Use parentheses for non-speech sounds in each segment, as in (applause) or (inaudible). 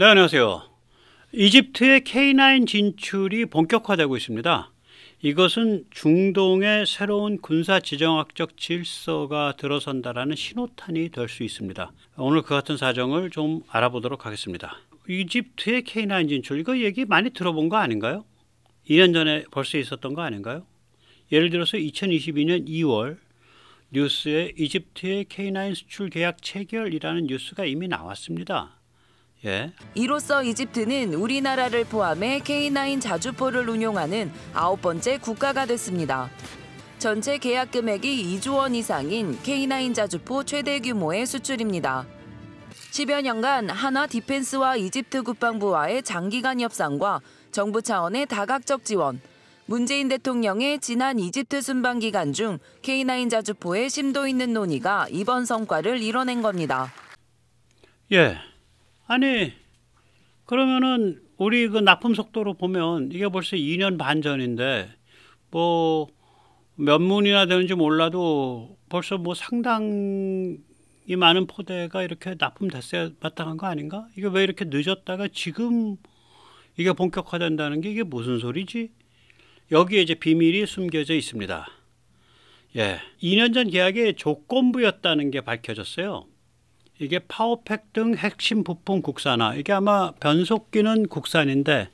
네, 안녕하세요. 이집트의 K9 진출이 본격화되고 있습니다. 이것은 중동의 새로운 군사 지정학적 질서가 들어선다라는 신호탄이 될 수 있습니다. 오늘 그 같은 사정을 좀 알아보도록 하겠습니다. 이집트의 K9 진출 이거 얘기 많이 들어본 거 아닌가요? 2년 전에 벌써 있었던 거 아닌가요? 예를 들어서 2022년 2월 뉴스에 이집트의 K9 수출 계약 체결이라는 뉴스가 이미 나왔습니다. 예. 이로써 이집트는 우리나라를 포함해 K9 자주포를 운용하는 아홉 번째 국가가 됐습니다. 전체 계약 금액이 2조 원 이상인 K9 자주포 최대 규모의 수출입니다. 10여 년간 하나 디펜스와 이집트 국방부와의 장기간 협상과 정부 차원의 다각적 지원, 문재인 대통령의 지난 이집트 순방 기간 중 K9 자주포의 심도 있는 논의가 이번 성과를 이뤄낸 겁니다. 예, 아니 그러면은 우리 그 납품 속도로 보면 이게 벌써 2년 반 전인데 뭐 몇 문이나 되는지 몰라도 벌써 뭐 상당히 많은 포대가 이렇게 납품됐어야 마땅한 거 아닌가? 이게 왜 이렇게 늦었다가 지금 이게 본격화된다는 게 이게 무슨 소리지? 여기에 이제 비밀이 숨겨져 있습니다. 예. 2년 전 계약의 조건부였다는 게 밝혀졌어요. 이게 파워팩 등 핵심 부품 국산화. 이게 아마 변속기는 국산인데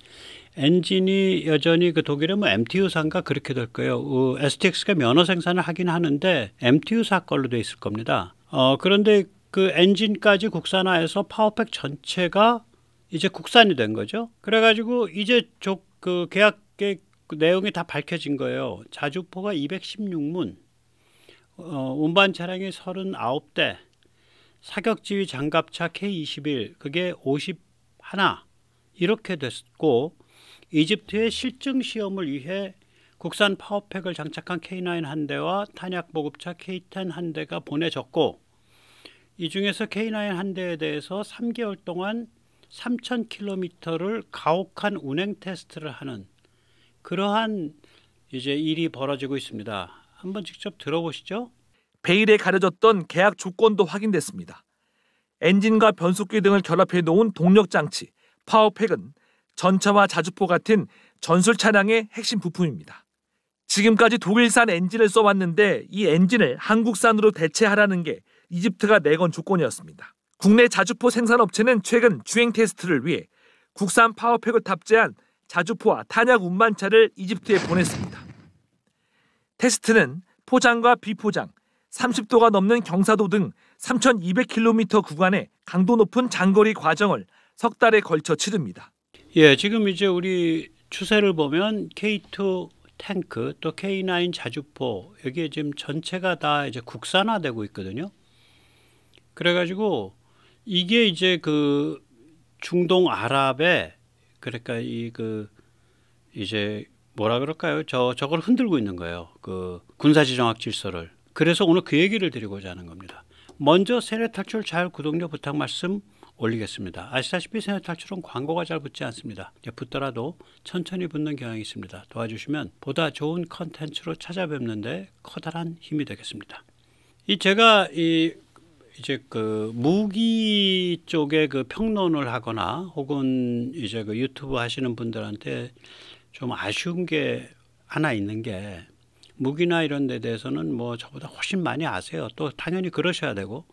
엔진이 여전히 그 독일의 뭐 MTU사인가 그렇게 될 거예요. 어, STX가 면허 생산을 하긴 하는데 MTU사 걸로 돼 있을 겁니다. 어, 그런데 그 엔진까지 국산화해서 파워팩 전체가 이제 국산이 된 거죠. 그래가지고 이제 조, 그 계약의 그 내용이 다 밝혀진 거예요. 자주포가 216문, 어, 운반 차량이 39대, 사격지휘 장갑차 K21 그게 51 이렇게 됐고 이집트의 실증 시험을 위해 국산 파워팩을 장착한 K9 한 대와 탄약 보급차 K10 한 대가 보내졌고 이 중에서 K9 한 대에 대해서 3개월 동안 3,000km를 가혹한 운행 테스트를 하는 그러한 이제 일이 벌어지고 있습니다. 한번 직접 들어보시죠. 베일에 가려졌던 계약 조건도 확인됐습니다. 엔진과 변속기 등을 결합해 놓은 동력 장치 파워팩은 전차와 자주포 같은 전술 차량의 핵심 부품입니다. 지금까지 독일산 엔진을 써왔는데 이 엔진을 한국산으로 대체하라는 게 이집트가 내건 조건이었습니다. 국내 자주포 생산업체는 최근 주행 테스트를 위해 국산 파워팩을 탑재한 자주포와 탄약 운반차를 이집트에 보냈습니다. 테스트는 포장과 비포장, 30도가 넘는 경사도 등 3,200km 구간의 강도 높은 장거리 과정을 석 달에 걸쳐 치릅니다. 예, 지금 이제 우리 추세를 보면 K2 탱크 또 K9 자주포 여기에 지금 전체가 다 이제 국산화되고 있거든요. 그래가지고 이게 이제 그 중동 아랍의 그러니까 이 그 이제 뭐라 그럴까요? 저 저걸 흔들고 있는 거예요. 그 군사지정학 질서를. 그래서 오늘 그 얘기를 드리고자 하는 겁니다. 먼저 세뇌 탈출 자 구독료 부탁 말씀 올리겠습니다. 아시다시피 세뇌 탈출은 광고가 잘 붙지 않습니다. 붙더라도 천천히 붙는 경향이 있습니다. 도와주시면 보다 좋은 컨텐츠로 찾아뵙는데 커다란 힘이 되겠습니다. 이 제가 이 이제 그 무기 쪽에 그 평론을 하거나 혹은 이제 그 유튜브 하시는 분들한테 좀 아쉬운 게 하나 있는 게 무기나 이런 데 대해서는 뭐 저보다 훨씬 많이 아세요. 또 당연히 그러셔야 되고.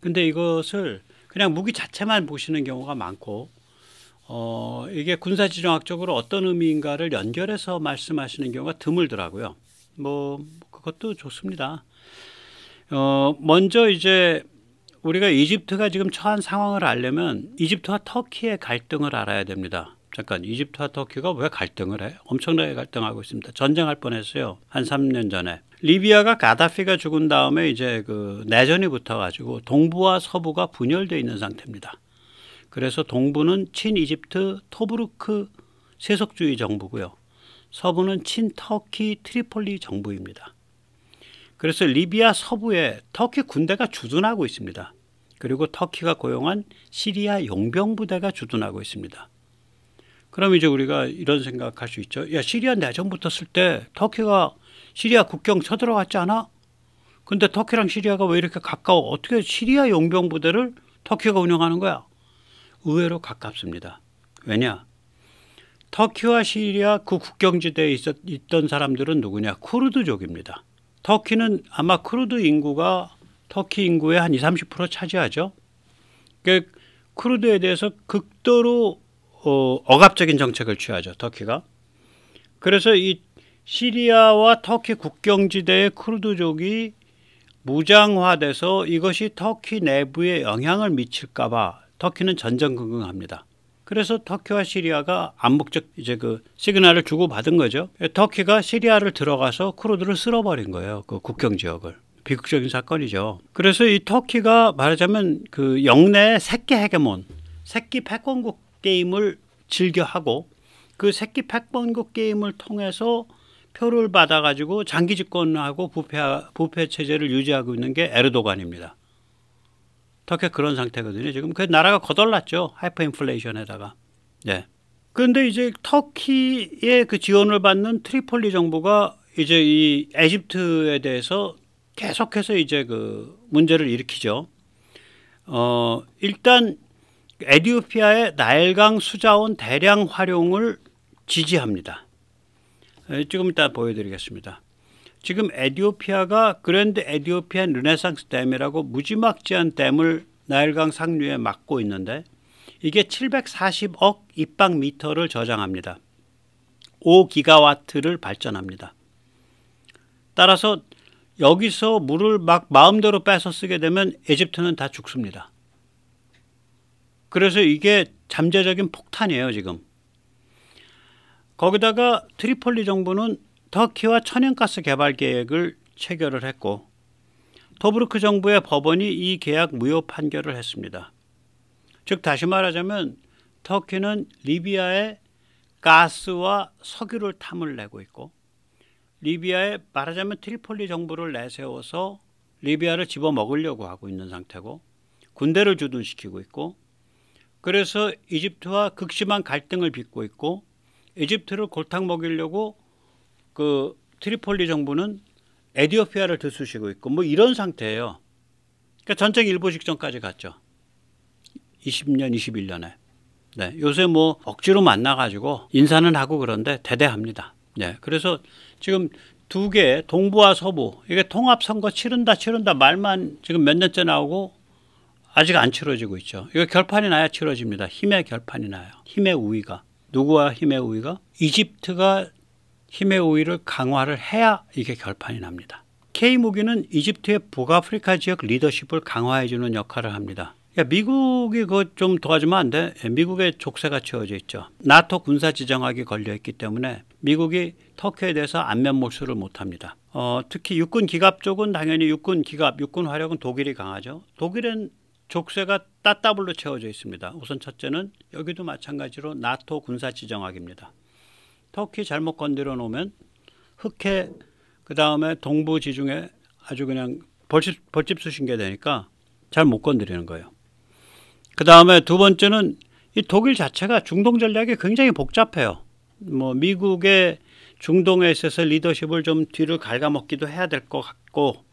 근데 이것을 그냥 무기 자체만 보시는 경우가 많고 어 이게 군사지정학적으로 어떤 의미인가를 연결해서 말씀하시는 경우가 드물더라고요. 뭐 그것도 좋습니다. 어 먼저 이제 우리가 이집트가 지금 처한 상황을 알려면 이집트와 터키의 갈등을 알아야 됩니다. 잠깐 이집트와 터키가 왜 갈등을 해? 엄청나게 갈등하고 있습니다. 전쟁할 뻔했어요. 한 3년 전에. 리비아가 가다피가 죽은 다음에 이제 그 내전이 붙어가지고 동부와 서부가 분열되어 있는 상태입니다. 그래서 동부는 친이집트 토브루크 세속주의 정부고요. 서부는 친터키 트리폴리 정부입니다. 그래서 리비아 서부에 터키 군대가 주둔하고 있습니다. 그리고 터키가 고용한 시리아 용병 부대가 주둔하고 있습니다. 그럼 이제 우리가 이런 생각할 수 있죠. 야 시리아 내전 붙었을 때 터키가 시리아 국경 쳐들어갔지 않아? 근데 터키랑 시리아가 왜 이렇게 가까워? 어떻게 시리아 용병 부대를 터키가 운영하는 거야? 의외로 가깝습니다. 왜냐? 터키와 시리아 그 국경지대에 있었, 있던 사람들은 누구냐? 쿠르드족입니다. 터키는 아마 쿠르드 인구가 터키 인구의 한 20, 30% 차지하죠. 그러니까 쿠르드에 대해서 극도로 어, 억압적인 정책을 취하죠 터키가. 그래서 이 시리아와 터키 국경지대의 쿠르드족이 무장화돼서 이것이 터키 내부에 영향을 미칠까봐 터키는 전전긍긍합니다. 그래서 터키와 시리아가 암묵적 이제 그 시그널을 주고 받은 거죠. 터키가 시리아를 들어가서 쿠르드를 쓸어버린 거예요. 그 국경 지역을. 비극적인 사건이죠. 그래서 이 터키가 말하자면 그 영내 새끼 헤게몬, 새끼 패권국 게임을 즐겨 하고 그 새끼 백번급 게임을 통해서 표를 받아가지고 장기 집권하고 부패 부패 체제를 유지하고 있는 게 에르도간입니다. 터키 그런 상태거든요. 지금 그 나라가 거덜났죠. 하이퍼인플레이션에다가. 네. 그런데 이제 터키의 그 지원을 받는 트리폴리 정부가 이제 이 에집트에 대해서 계속해서 이제 그 문제를 일으키죠. 어, 일단 에디오피아의 나일강 수자원 대량 활용을 지지합니다. 지금 예, 이따 보여드리겠습니다. 지금 에디오피아가 그랜드 에디오피안 르네상스 댐이라고 무지막지한 댐을 나일강 상류에 막고 있는데 이게 740억 입방미터를 저장합니다. 5기가와트를 발전합니다. 따라서 여기서 물을 막 마음대로 빼서 쓰게 되면 에집트는 다 죽습니다. 그래서 이게 잠재적인 폭탄이에요 지금. 거기다가 트리폴리 정부는 터키와 천연가스 개발 계획을 체결을 했고 토브르크 정부의 법원이 이 계약 무효 판결을 했습니다. 즉 다시 말하자면 터키는 리비아에 가스와 석유를 탐을 내고 있고 리비아에 말하자면 트리폴리 정부를 내세워서 리비아를 집어먹으려고 하고 있는 상태고 군대를 주둔시키고 있고 그래서 이집트와 극심한 갈등을 빚고 있고 이집트를 골탕 먹이려고 그 트리폴리 정부는 에디오피아를 들쑤시고 있고 뭐 이런 상태예요. 그러니까 전쟁 일보 직전까지 갔죠. 20년, 21년에. 네, 요새 뭐 억지로 만나가지고 인사는 하고 그런데 대대합니다. 네, 그래서 지금 두 개 동부와 서부 이게 통합 선거 치른다 치른다 말만 지금 몇 년째 나오고 아직 안 치러지고 있죠. 이거 결판이 나야 치러집니다. 힘의 결판이 나요. 힘의 우위가. 누구와 힘의 우위가? 이집트가 힘의 우위를 강화를 해야 이게 결판이 납니다. K무기는 이집트의 북아프리카 지역 리더십을 강화해주는 역할을 합니다. 야, 미국이 그거 좀 도와주면 안 돼? 예, 미국의 족쇄가 채워져 있죠. 나토 군사 지정학이 걸려있기 때문에 미국이 터키에 대해서 안면 몰수를 못합니다. 어, 특히 육군 기갑 쪽은 당연히 육군 기갑, 육군 화력은 독일이 강하죠. 독일은 족쇄가 따따블로 채워져 있습니다. 우선 첫째는 여기도 마찬가지로 나토 군사 지정학입니다. 터키 잘못 건드려 놓으면 흑해 그 다음에 동부 지중해 아주 그냥 벌집, 벌집 수신게 되니까 잘 못 건드리는 거예요. 그 다음에 두 번째는 이 독일 자체가 중동 전략이 굉장히 복잡해요. 뭐 미국의 중동에 있어서 리더십을 좀 뒤를 갉아먹기도 해야 될 것 같고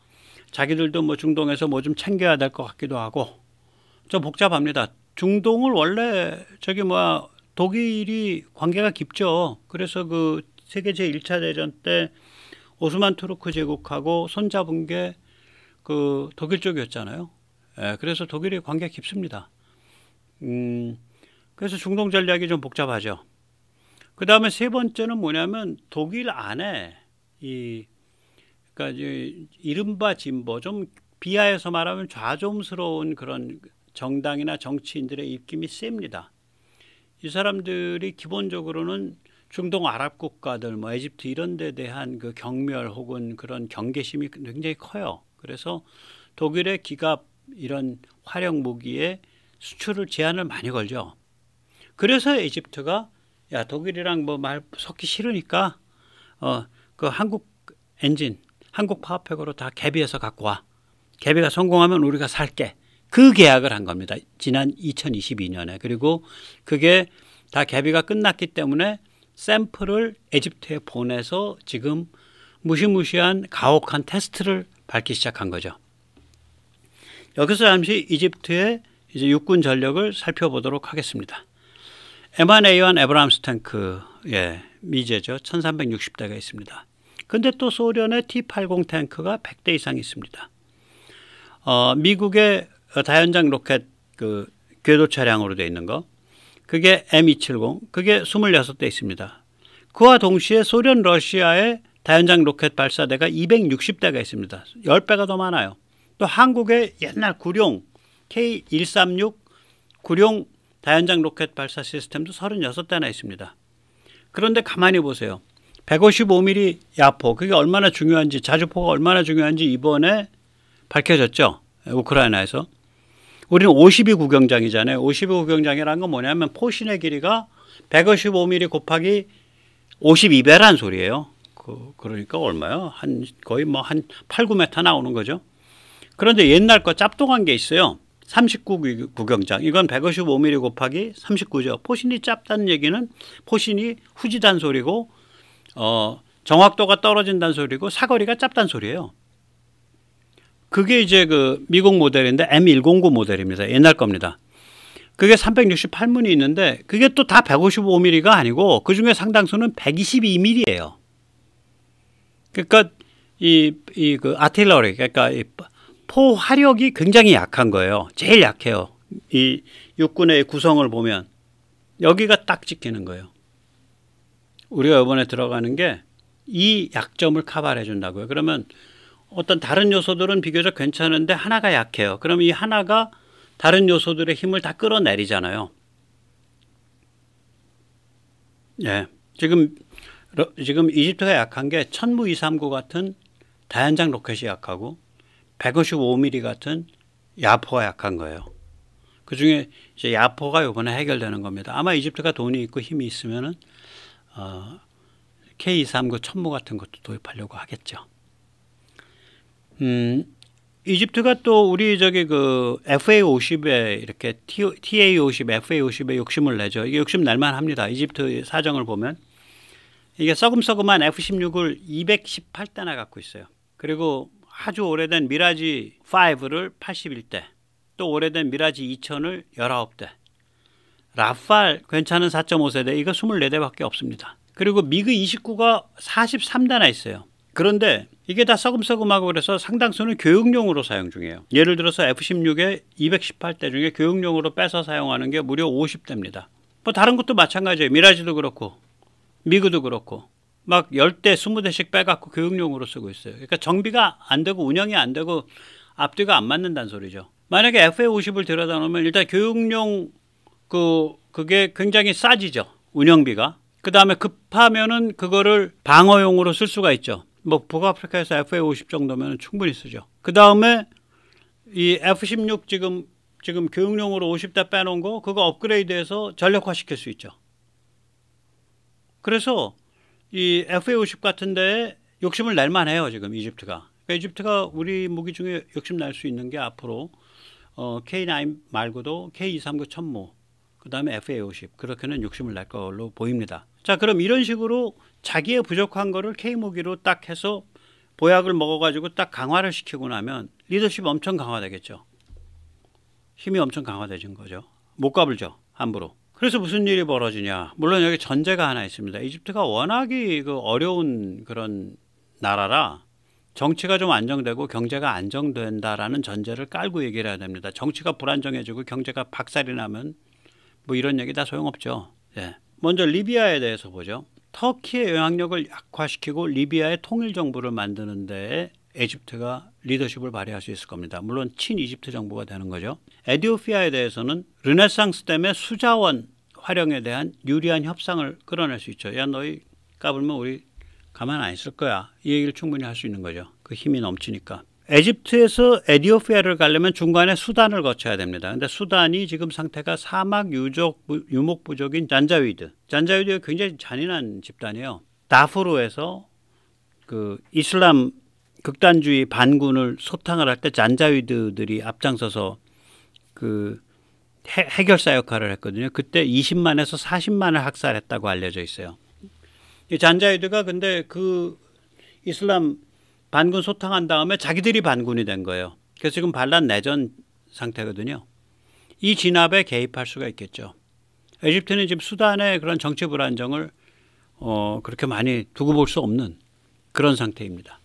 자기들도 뭐 중동에서 뭐 좀 챙겨야 될 것 같기도 하고 좀 복잡합니다. 중동을 원래 저기 뭐 독일이 관계가 깊죠. 그래서 그 세계 제1차 대전 때 오스만 투르크 제국하고 손잡은 게 그 독일 쪽이었잖아요. 예, 그래서 독일이 관계 가 깊습니다. 음, 그래서 중동 전략이 좀 복잡하죠. 그 다음에 세 번째는 뭐냐면 독일 안에 이 그러니까 이른바 진보 좀 비하해서 말하면 좌좀스러운 그런 정당이나 정치인들의 입김이 셉니다. 이 사람들이 기본적으로는 중동 아랍 국가들 뭐 에집트 이런 데 대한 그 경멸 혹은 그런 경계심이 굉장히 커요. 그래서 독일의 기갑 이런 화력 무기에 수출을 제한을 많이 걸죠. 그래서 에집트가 야 독일이랑 뭐말 섞기 싫으니까 어그 한국 엔진 한국 파워팩으로 다 개비해서 갖고 와. 개비가 성공하면 우리가 살게. 그 계약을 한 겁니다. 지난 2022년에. 그리고 그게 다 개비가 끝났기 때문에 샘플을 에집트에 보내서 지금 무시무시한 가혹한 테스트를 밟기 시작한 거죠. 여기서 잠시 이집트의 이제 육군 전력을 살펴보도록 하겠습니다. M1A1 에브람스 탱크, 예, 미제죠. 1360대가 있습니다. 근데 또 소련의 T80 탱크가 100대 이상 있습니다. 어, 미국의 어, 다연장 로켓 그 궤도 차량으로 되어 있는 거 그게 M270 그게 26대 있습니다. 그와 동시에 소련 러시아의 다연장 로켓 발사대가 260대가 있습니다. 10배가 더 많아요. 또 한국의 옛날 구룡 K136 구룡 다연장 로켓 발사 시스템도 36대나 있습니다. 그런데 가만히 보세요. 155mm 야포 그게 얼마나 중요한지 자주포가 얼마나 중요한지 이번에 밝혀졌죠. 우크라이나에서 우리는 52 구경장이잖아요. 52 구경장이라는 건 뭐냐면 포신의 길이가 155mm 곱하기 52배란 소리예요. 그, 러니까 얼마요? 한 거의 뭐 한 8, 9m 나오는 거죠. 그런데 옛날 거 짭뚱한 게 있어요. 39 구경장. 이건 155mm 곱하기 39죠. 포신이 짭다는 얘기는 포신이 후지단 소리고 어 정확도가 떨어진다는 소리고 사거리가 짭단 소리예요. 그게 이제 그 미국 모델인데 M109 모델입니다. 옛날 겁니다. 그게 368문이 있는데 그게 또 다 155mm가 아니고 그러니까 그 중에 상당수는 122mm예요. 그러니까 이이 그 아틸러리 그러니까 이 포화력이 굉장히 약한 거예요. 제일 약해요. 이 육군의 구성을 보면 여기가 딱 찍히는 거예요. 우리가 이번에 들어가는 게 이 약점을 커버해 준다고요. 그러면 어떤 다른 요소들은 비교적 괜찮은데 하나가 약해요. 그럼 이 하나가 다른 요소들의 힘을 다 끌어내리잖아요. 예. 지금 지금 이집트가 약한 게 천무 239 같은 다연장 로켓이 약하고 155mm 같은 야포가 약한 거예요. 그 중에 이제 야포가 요번에 해결되는 겁니다. 아마 이집트가 돈이 있고 힘이 있으면은 어, K239 천무 같은 것도 도입하려고 하겠죠. 음, 이집트가 또 우리 저기 그 FA 50에 이렇게 TA 50, FA 50에 욕심을 내죠. 이게 욕심 날만 합니다. 이집트 사정을 보면 이게 썩음썩음한 F16을 218대나 갖고 있어요. 그리고 아주 오래된 미라지 5를 81대, 또 오래된 미라지 2000을 19대, 라팔 괜찮은 4.5세대 이거 24대밖에 없습니다. 그리고 미그 29가 43대나 있어요. 그런데 이게 다 썩음썩음하고 그래서 상당수는 교육용으로 사용 중이에요. 예를 들어서 F-16의 218대 중에 교육용으로 빼서 사용하는 게 무려 50대입니다. 뭐 다른 것도 마찬가지예요. 미라지도 그렇고 미그도 그렇고 막 10대, 20대씩 빼갖고 교육용으로 쓰고 있어요. 그러니까 정비가 안 되고 운영이 안 되고 앞뒤가 안 맞는다는 소리죠. 만약에 f 5 0을 들여다 놓으면 일단 교육용 그 그게 굉장히 싸지죠. 운영비가. 그다음에 급하면은 그거를 방어용으로 쓸 수가 있죠. 뭐 북아프리카에서 FA50 정도면 충분히 쓰죠. 그 다음에 이 F16 지금 지금 교육용으로 50대 빼놓은 거 그거 업그레이드해서 전력화 시킬 수 있죠. 그래서 이 FA50 같은데 욕심을 낼 만해요 지금 이집트가. 그러니까 이집트가 우리 무기 중에 욕심 날 수 있는 게 앞으로 어, K9 말고도 K239 천무 그다음에 FA50 그렇게는 욕심을 낼 걸로 보입니다. 자, 그럼 이런 식으로 자기의 부족한 거를 K무기로 딱 해서 보약을 먹어가지고 딱 강화를 시키고 나면 리더십 엄청 강화되겠죠. 힘이 엄청 강화되는 거죠. 못 가불죠. 함부로. 그래서 무슨 일이 벌어지냐. 물론 여기 전제가 하나 있습니다. 이집트가 워낙이 그 어려운 그런 나라라 정치가 좀 안정되고 경제가 안정된다라는 전제를 깔고 얘기를 해야 됩니다. 정치가 불안정해지고 경제가 박살이 나면 뭐 이런 얘기 다 소용없죠. 예. 먼저 리비아에 대해서 보죠. 터키의 영향력을 약화시키고 리비아의 통일 정부를 만드는 데에 에집트가 리더십을 발휘할 수 있을 겁니다. 물론 친 이집트 정부가 되는 거죠. 에디오피아에 대해서는 르네상스 댐의 수자원 활용에 대한 유리한 협상을 끌어낼 수 있죠. 야 너희 까불면 우리 가만 안 있을 거야. 이 얘기를 충분히 할 수 있는 거죠. 그 힘이 넘치니까. 에집트에서 에디오피아를 가려면 중간에 수단을 거쳐야 됩니다. 근데 수단이 지금 상태가 사막 유족 유목 부족인 잔자위드. 잔자위드가 굉장히 잔인한 집단이에요. 다프로에서 그 이슬람 극단주의 반군을 소탕을 할 때 잔자위드들이 앞장서서 그 해, 해 결사 역할을 했거든요. 그때 20만에서 40만을 학살했다고 알려져 있어요. 이 잔자위드가 근데 그 이슬람 반군 소탕한 다음에 자기들이 반군이 된 거예요. 그래서 지금 반란 내전 상태거든요. 이 진압에 개입할 수가 있겠죠. 에집트는 지금 수단의 그런 정치 불안정을 어, 그렇게 많이 두고 볼 수 없는 그런 상태입니다.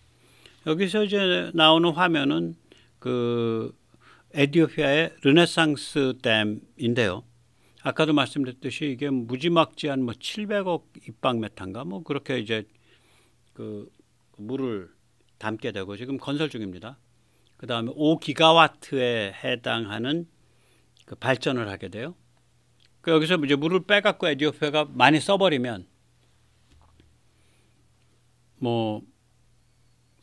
여기서 이제 나오는 화면은 그 에디오피아의 르네상스 댐인데요. 아까도 말씀드렸듯이 이게 무지막지한 뭐 700억 입방메탄가 뭐 그렇게 이제 그 물을 담게 되고 지금 건설 중입니다. 그 다음에 5기가와트에 해당하는 그 발전을 하게 돼요. 그 여기서 이제 물을 빼갖고 에디오피아가 많이 써버리면 뭐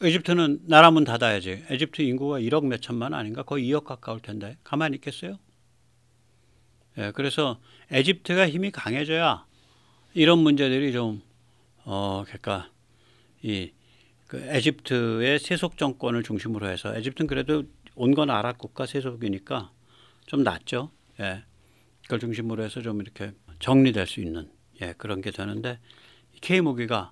이집트는 나라 문 닫아야지. 이집트 인구가 1억 몇 천만 아닌가? 거의 2억 가까울 텐데 가만히 있겠어요? 예, 그래서 이집트가 힘이 강해져야 이런 문제들이 좀 어, 그러니까 이그 에집트의 세속 정권을 중심으로 해서 에집트는 그래도 온건 아랍 국가 세속이니까 좀 낫죠. 예. 그걸 중심으로 해서 좀 이렇게 정리될 수 있는 예, 그런 게 되는데 케이 무기가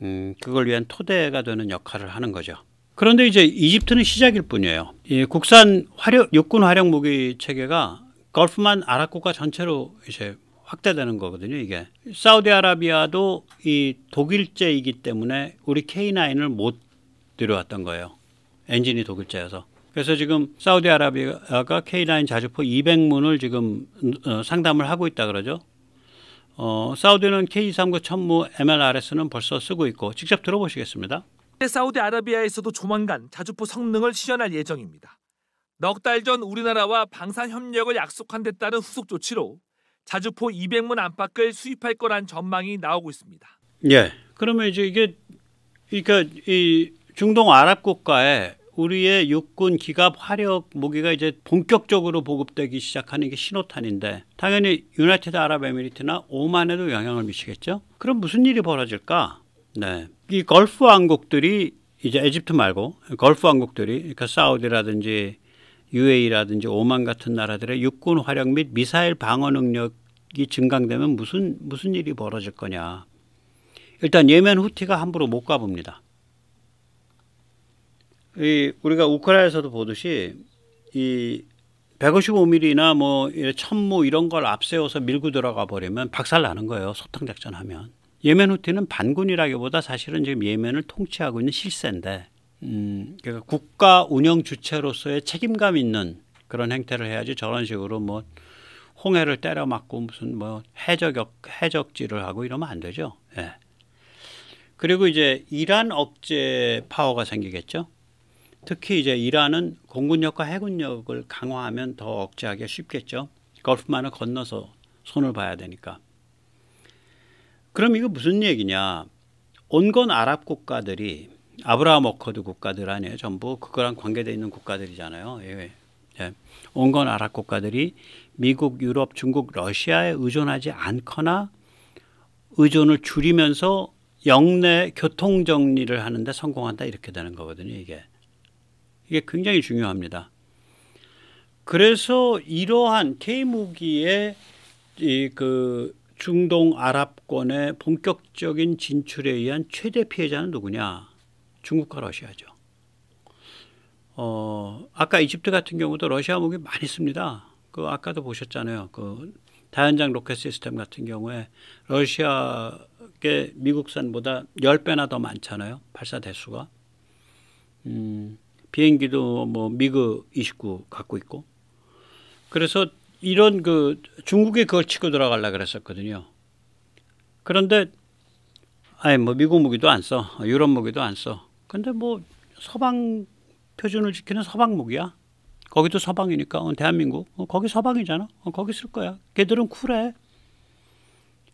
음, 그걸 위한 토대가 되는 역할을 하는 거죠. 그런데 이제 이집트는 시작일 뿐이에요. 이 국산 화력, 육군 화력 무기 체계가 걸프만 아랍 국가 전체로 이제 확대되는 거거든요. 이게 사우디아라비아도 이 독일제이기 때문에 우리 K9을 못 들여왔던 거예요. 엔진이 독일제여서. 그래서 지금 사우디아라비아가 K9 자주포 200문을 지금 어, 상담을 하고 있다 그러죠. 어, 사우디는 K239 천무 MLRS는 벌써 쓰고 있고 직접 들어보시겠습니다. 네, 사우디아라비아에서도 조만간 자주포 성능을 시연할 예정입니다. 넉 달 전 우리나라와 방산 협력을 약속한 데 따른 후속 조치로 자주포 200문 안팎을 수입할 거란 전망이 나오고 있습니다. 예. 그러면 이제 이게 그러니까 이 중동 아랍 국가에 우리의 육군 기갑 화력 무기가 이제 본격적으로 보급되기 시작하는 게 신호탄인데 당연히 유나이티드 아랍에미리트나 오만에도 영향을 미치겠죠. 그럼 무슨 일이 벌어질까? 네. 이 걸프 왕국들이 이제 에집트 말고 걸프 왕국들이 그러니까 사우디라든지 UAE라든지 오만 같은 나라들의 육군 활약 및 미사일 방어 능력이 증강되면 무슨 무슨 일이 벌어질 거냐. 일단 예멘 후티가 함부로 못 가봅니다. 이 우리가 우크라이나에서도 보듯이 이 155mm나 뭐 천무 이런 걸 앞세워서 밀고 들어가 버리면 박살 나는 거예요. 소탕 작전하면. 예멘 후티는 반군이라기보다 사실은 지금 예멘을 통치하고 있는 실세인데 음, 그러니까 국가 운영 주체로서의 책임감 있는 그런 행태를 해야지 저런 식으로 뭐 홍해를 때려 맞고 무슨 뭐 해적 역 해적질을 하고 이러면 안 되죠. 예. 그리고 이제 이란 억제 파워가 생기겠죠. 특히 이제 이란은 공군력과 해군력을 강화하면 더 억제하기가 쉽겠죠. 걸프만을 건너서 손을 봐야 되니까. 그럼 이거 무슨 얘기냐? 온건 아랍 국가들이 아브라함 어커드 국가들 안에 전부 그거랑 관계되어 있는 국가들이잖아요. 예, 예. 예. 온건 아랍 국가들이 미국, 유럽, 중국, 러시아에 의존하지 않거나 의존을 줄이면서 영내 교통 정리를 하는데 성공한다 이렇게 되는 거거든요. 이게 이게 굉장히 중요합니다. 그래서 이러한 케무기의 이그 중동 아랍권의 본격적인 진출에 의한 최대 피해자는 누구냐? 중국과 러시아죠. 어, 아까 이집트 같은 경우도 러시아 무기 많이 씁니다. 그 아까도 보셨잖아요. 그 다연장 로켓 시스템 같은 경우에 러시아게 미국산보다 10배나 더 많잖아요. 발사 대수가. 음, 비행기도 뭐 미그 29 갖고 있고. 그래서 이런 그 중국이 그걸 치고 들어가려 그랬었거든요. 그런데 아니 뭐 미국 무기도 안 써. 유럽 무기도 안 써. 근데 뭐 서방 표준을 지키는 서방목이야. 거기도 서방이니까 어, 대한민국 어, 거기 서방이잖아. 어, 거기 쓸 거야. 걔들은 쿨해.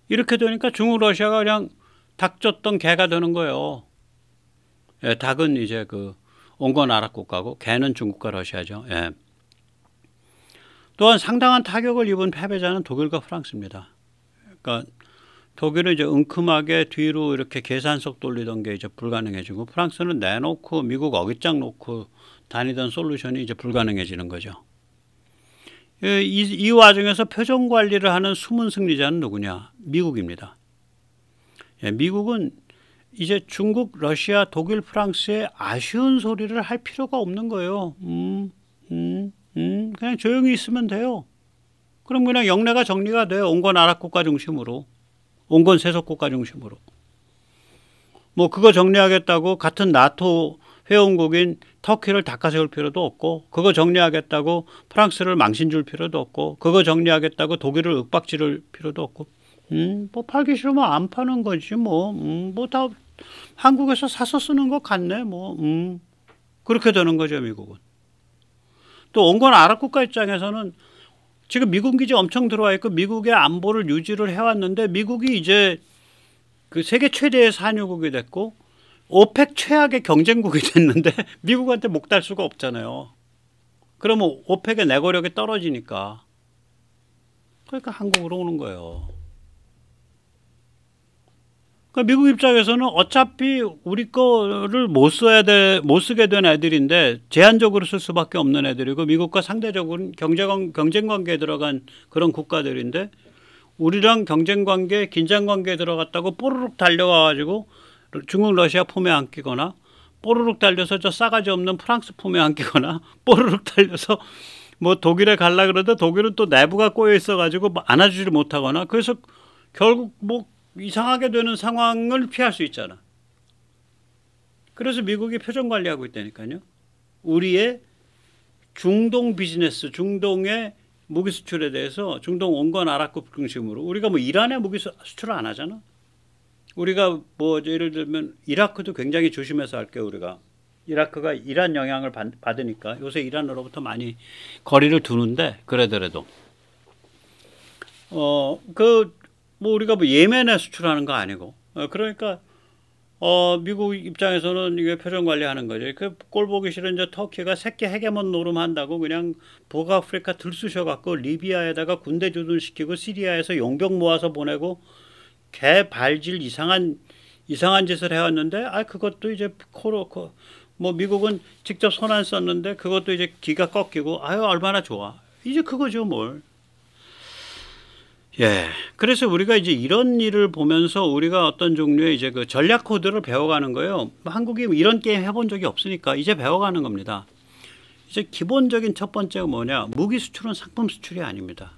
이렇게 되니까 중국 러시아가 그냥 닥쳤던 개가 되는 거예요. 예, 닭은 이제 그 온건 아랍 국가고 개는 중국과 러시아죠. 예. 또한 상당한 타격을 입은 패배자는 독일과 프랑스입니다. 그러니까 독일은 이제 은큼하게 뒤로 이렇게 계산석 돌리던 게 이제 불가능해지고 프랑스는 내놓고 미국 어깃장 놓고 다니던 솔루션이 이제 불가능해지는 거죠. 예, 이, 이 와중에서 표정 관리를 하는 숨은 승리자는 누구냐? 미국입니다. 예, 미국은 이제 중국, 러시아, 독일, 프랑스에 아쉬운 소리를 할 필요가 없는 거예요. 음, 음, 음, 그냥 조용히 있으면 돼요. 그럼 그냥 영내가 정리가 돼요. 온건 아랍 국가 중심으로. 온건 세속 국가 중심으로. 뭐 그거 정리하겠다고 같은 나토 회원국인 터키를 닦아세울 필요도 없고 그거 정리하겠다고 프랑스를 망신 줄 필요도 없고 그거 정리하겠다고 독일을 윽박지를 필요도 없고 음뭐 팔기 싫으면 안 파는 거지 뭐뭐다 음, 한국에서 사서 쓰는 것 같네 뭐음 그렇게 되는 거죠 미국은 또온건 아랍 국가 입장에서는 지금 미군 기지 엄청 들어와 있고 미국의 안보를 유지를 해왔는데 미국이 이제 그 세계 최대의 산유국이 됐고 오펙 최악의 경쟁국이 (laughs) 됐는데 미국한테 목달 수가 없잖아요. 그러면 오펙의 내거력이 떨어지니까 그러니까 한국으로 오는 거예요. 그러니까 미국 입장에서는 어차피 우리 거를 못 써야 돼, 못 쓰게 된 애들인데 제한적으로 쓸 수밖에 없는 애들이고 미국과 상대적인 으 경제관, 경쟁 관계에 들어간 그런 국가들인데 우리랑 경쟁 관계, 긴장 관계에 들어갔다고 뽀르륵 달려와 가지고 중국 러시아 품에 안기거나 뽀르륵 달려서 저 싸가지 없는 프랑스 품에 안기거나 (laughs) 뽀르륵 달려서 뭐 독일에 갈라 그러다 독일은 또 내부가 꼬여 있어 가지고 뭐 안아주지를 못하거나 그래서 결국 뭐 이상하게 되는 상황을 피할 수 있잖아. 그래서 미국이 표정 관리하고 있다니까요. 우리의 중동 비즈니스, 중동의 무기 수출에 대해서 중동 온건 아랍국 중심으로 우리가 뭐 이란에 무기 수출을 안 하잖아. 우리가 뭐 예를 들면 이라크도 굉장히 조심해서 할게요 우리가 이라크가 이란 영향을 받, 받으니까 요새 이란으로부터 많이 거리를 두는데 그래더라도 어그 뭐 우리가 뭐 예멘에 수출하는 거 아니고 어, 그러니까 어, 미국 입장에서는 이게 표정 관리하는 거죠. 그꼴 보기 싫은 저 터키가 새끼 핵에만 노름한다고 그냥 북아프리카 들쑤셔갖고 리비아에다가 군대 주둔시키고 시리아에서 용병 모아서 보내고 개 발질 이상한 이상한 짓을 해왔는데 아 그것도 이제 코로 코뭐 미국은 직접 손 안 썼는데 그것도 이제 기가 꺾이고 아유 얼마나 좋아 이제 그거죠 뭘. 예. 그래서 우리가 이제 이런 일을 보면서 우리가 어떤 종류의 이제 그 전략 코드를 배워가는 거예요. 한국이 이런 게임 해본 적이 없으니까 이제 배워가는 겁니다. 이제 기본적인 첫 번째가 뭐냐? 무기 수출은 상품 수출이 아닙니다.